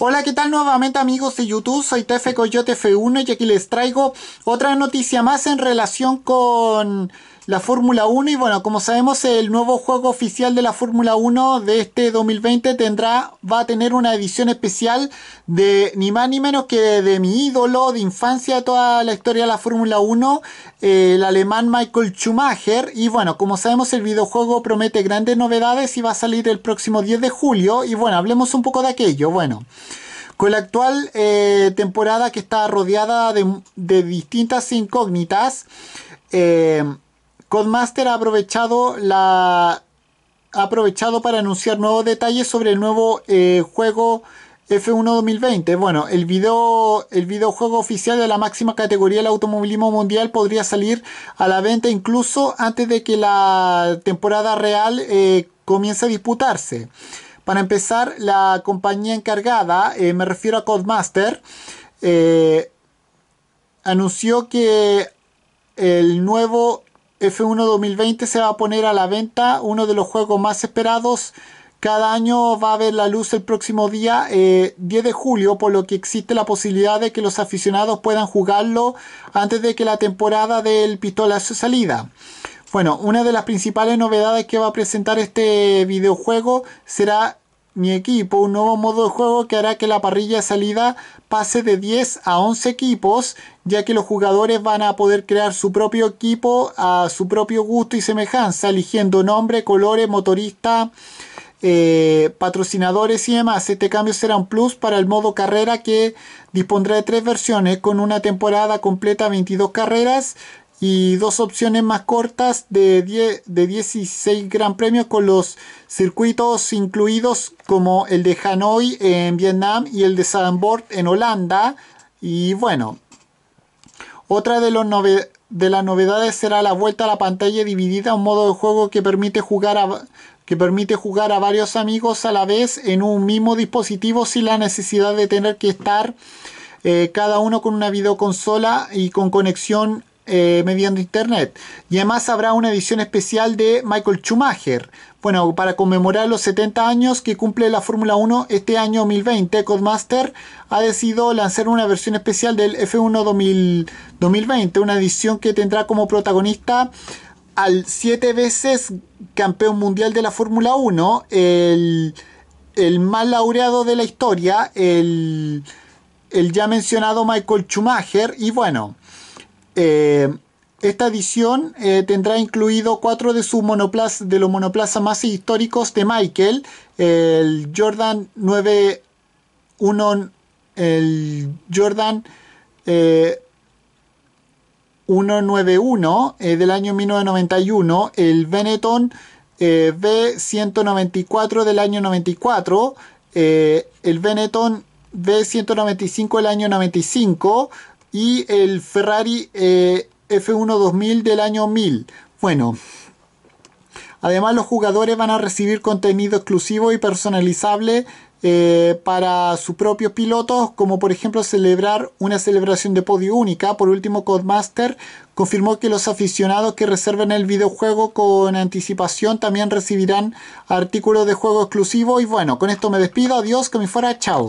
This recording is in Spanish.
Hola, ¿qué tal nuevamente amigos de YouTube? Soy TF Coyote F1 y aquí les traigo otra noticia más en relación con la Fórmula 1 y bueno, como sabemos el nuevo juego oficial de la Fórmula 1 de este 2020 tendrá, va a tener una edición especial de ni más ni menos que de, mi ídolo de infancia toda la historia de la Fórmula 1, el alemán Michael Schumacher y bueno, como sabemos el videojuego promete grandes novedades y va a salir el próximo 10 de julio y bueno, hablemos un poco de aquello, bueno. Con la actual eh, temporada que está rodeada de, de distintas incógnitas, eh, Codemaster ha aprovechado ha aprovechado para anunciar nuevos detalles sobre el nuevo eh, juego F1 2020. Bueno, el, el videojuego oficial de la máxima categoría del automovilismo mundial podría salir a la venta incluso antes de que la temporada real eh, comience a disputarse. Para empezar, la compañía encargada, eh, me refiero a Codemaster, anunció que el nuevo F1 2020 se va a poner a la venta uno de los juegos más esperados. Cada año va a ver la luz el próximo día 10 eh, de julio, por lo que existe la posibilidad de que los aficionados puedan jugarlo antes de que la temporada del su salida. Bueno, una de las principales novedades que va a presentar este videojuego será mi equipo un nuevo modo de juego que hará que la parrilla de salida pase de 10 a 11 equipos, ya que los jugadores van a poder crear su propio equipo a su propio gusto y semejanza, eligiendo nombre, colores, motorista, eh, patrocinadores y demás. Este cambio será un plus para el modo carrera que dispondrá de tres versiones con una temporada completa 22 carreras y dos opciones más cortas de, de 16 Gran Premios con los circuitos incluidos como el de Hanoi en Vietnam y el de Zandvoort en Holanda. Y bueno, otra de, los de las novedades será la vuelta a la pantalla dividida, un modo de juego que permite jugar a que permite jugar a varios amigos a la vez en un mismo dispositivo sin la necesidad de tener que estar eh, cada uno con una videoconsola y con conexión eh, mediando mediante internet. Y además habrá una edición especial de Michael Schumacher. Bueno, para conmemorar los 70 años que cumple la Fórmula 1 este año 2020, Codemaster ha decidido lanzar una versión especial del F1 2020, una edición que tendrá como protagonista al siete veces campeón mundial de la Fórmula 1, el, más laureado de la historia, el, el ya mencionado Michael Schumacher, y bueno, eh, esta edición eh, tendrá incluido cuatro de sus monoplazas, de los monoplazas más históricos de Michael, el Jordan 91, el Jordan 191 eh, del año 1991, el Benetton B194 del año 94, el Benetton B195 del año 95, y el Ferrari eh, F1 2000 del año 1000. Bueno, además los jugadores van a recibir contenido exclusivo y personalizable eh, para sus propios pilotos, como por ejemplo celebrar una celebración de podio única. Por último, Codemaster confirmó que los aficionados que reserven el videojuego con anticipación también recibirán artículos de juego exclusivo. Y bueno, con esto me despido. Adiós, que me fuera. Chao.